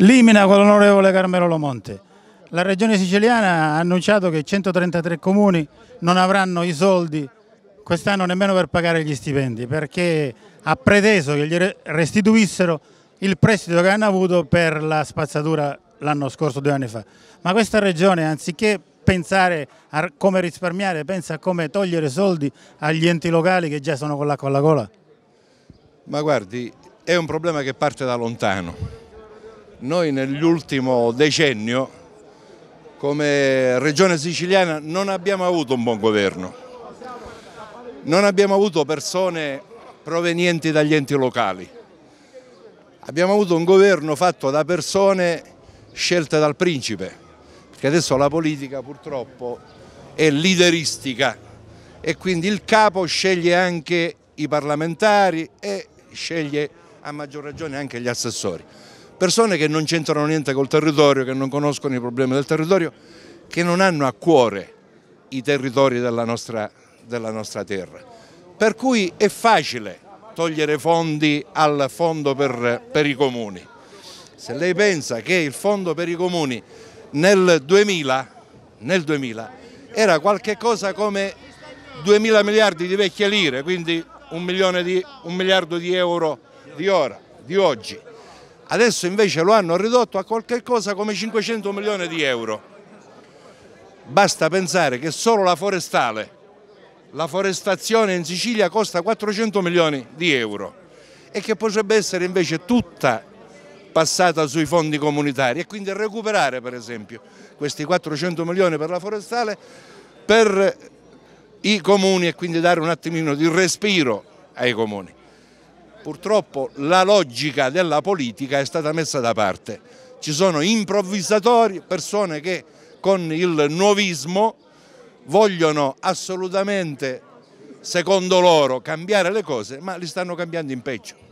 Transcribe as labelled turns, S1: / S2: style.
S1: Limina con l'onorevole Carmelo Lomonte. La regione siciliana ha annunciato che 133 comuni non avranno i soldi quest'anno nemmeno per pagare gli stipendi perché ha preteso che gli restituissero il prestito che hanno avuto per la spazzatura l'anno scorso, due anni fa. Ma questa regione anziché pensare a come risparmiare, pensa a come togliere soldi agli enti locali che già sono con l'acqua alla gola?
S2: Ma guardi, è un problema che parte da lontano noi nell'ultimo decennio come regione siciliana non abbiamo avuto un buon governo, non abbiamo avuto persone provenienti dagli enti locali, abbiamo avuto un governo fatto da persone scelte dal principe, perché adesso la politica purtroppo è lideristica e quindi il capo sceglie anche i parlamentari e sceglie a maggior ragione anche gli assessori persone che non c'entrano niente col territorio, che non conoscono i problemi del territorio, che non hanno a cuore i territori della nostra, della nostra terra. Per cui è facile togliere fondi al fondo per, per i comuni. Se lei pensa che il fondo per i comuni nel 2000, nel 2000 era qualche cosa come 2000 miliardi di vecchie lire, quindi un, di, un miliardo di euro di ora, di oggi adesso invece lo hanno ridotto a qualche cosa come 500 milioni di euro. Basta pensare che solo la forestale, la forestazione in Sicilia costa 400 milioni di euro e che potrebbe essere invece tutta passata sui fondi comunitari e quindi recuperare per esempio questi 400 milioni per la forestale per i comuni e quindi dare un attimino di respiro ai comuni. Purtroppo la logica della politica è stata messa da parte. Ci sono improvvisatori, persone che con il nuovismo vogliono assolutamente, secondo loro, cambiare le cose, ma li stanno cambiando in peggio.